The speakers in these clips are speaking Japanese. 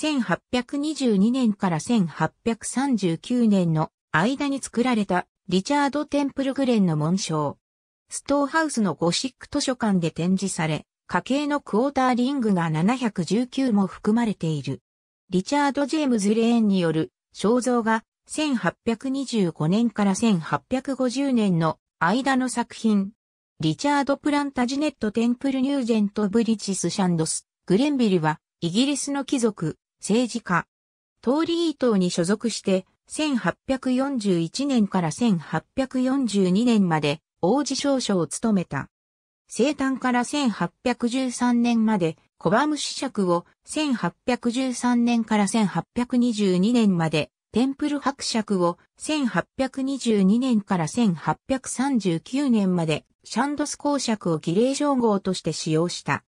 1822年から1839年の間に作られたリチャード・テンプルグレンの紋章。ストーハウスのゴシック図書館で展示され、家計のクォーターリングが719も含まれている。リチャード・ジェームズ・レーンによる肖像が1825年から1850年の間の作品。リチャード・プランタジネット・テンプル・ニュージェント・ブリチス・シャンドス、グレンビルはイギリスの貴族、政治家。通り伊藤に所属して、1841年から1842年まで王子少将を務めた。生誕から1813年までコバム子爵を1813年から1822年までテンプル伯爵を1822年から1839年までシャンドス公爵を儀礼称号として使用した。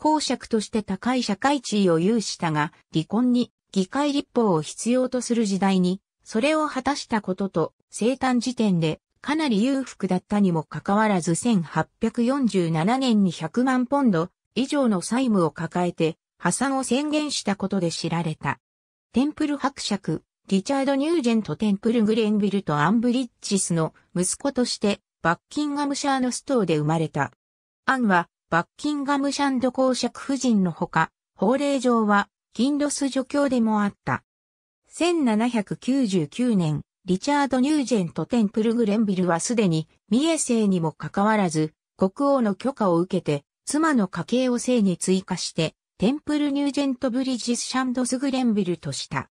公爵として高い社会地位を有したが、離婚に議会立法を必要とする時代に、それを果たしたことと、生誕時点でかなり裕福だったにもかかわらず1847年に100万ポンド以上の債務を抱えて破産を宣言したことで知られた。テンプル伯爵、リチャード・ニュージェント・テンプル・グレンビルとアンブリッジスの息子としてバッキンガムシャーのストーで生まれた。アンはバッキンガムシャンド公爵夫人のほか、法令上は、金ロス助教でもあった。1799年、リチャード・ニュージェント・テンプル・グレンビルはすでに、三重生にもかかわらず、国王の許可を受けて、妻の家系を姓に追加して、テンプル・ニュージェント・ブリジス・シャンドス・グレンビルとした。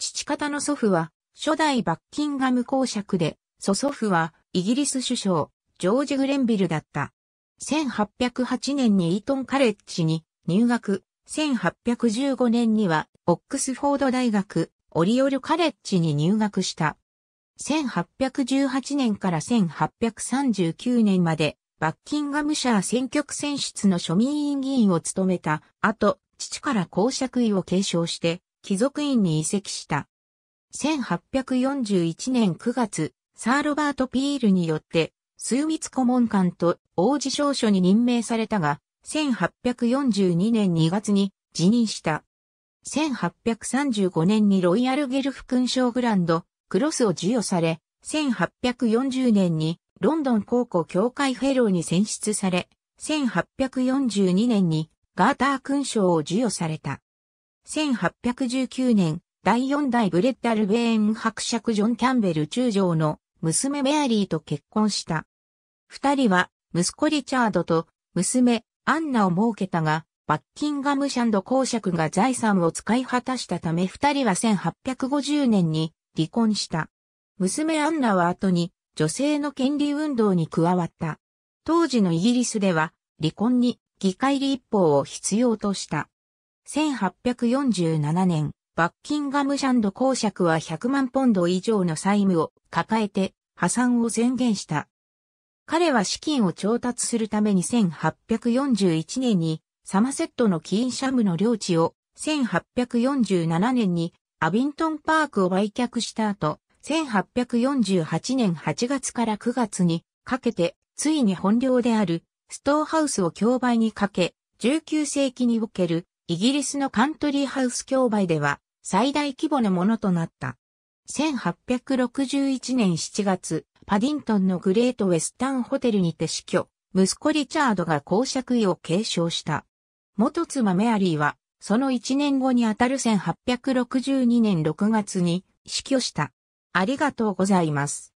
父方の祖父は、初代バッキンガム公爵で、祖祖父は、イギリス首相、ジョージ・グレンビルだった。1808年にイートンカレッジに入学、1815年にはオックスフォード大学オリオルカレッジに入学した。1818年から1839年までバッキンガムシャー選挙区選出の庶民院議員を務めた後、父から公爵位を継承して貴族院に移籍した。1841年9月、サー・ロバート・ピールによって枢密顧問官と王子少書に任命されたが、1842年2月に辞任した。1835年にロイヤルゲルフ勲章グランド、クロスを授与され、1840年にロンドン高校協会フェローに選出され、1842年にガーター勲章を授与された。1819年、第4代ブレッダルベーン伯爵ジョン・キャンベル中将の娘メアリーと結婚した。二人は息子リチャードと娘アンナを設けたが、バッキンガムシャンド公爵が財産を使い果たしたため二人は1850年に離婚した。娘アンナは後に女性の権利運動に加わった。当時のイギリスでは離婚に議会立法を必要とした。1847年、バッキンガムシャンド公爵は100万ポンド以上の債務を抱えて破産を宣言した。彼は資金を調達するために1841年にサマセットのキーンシャムの領地を1847年にアビントンパークを売却した後、1848年8月から9月にかけてついに本領であるストーハウスを競売にかけ、19世紀におけるイギリスのカントリーハウス競売では最大規模のものとなった。1861年7月、パディントンのグレートウェスタンホテルにて死去、息子リチャードが公爵位を継承した。元妻メアリーは、その1年後にあたる1862年6月に死去した。ありがとうございます。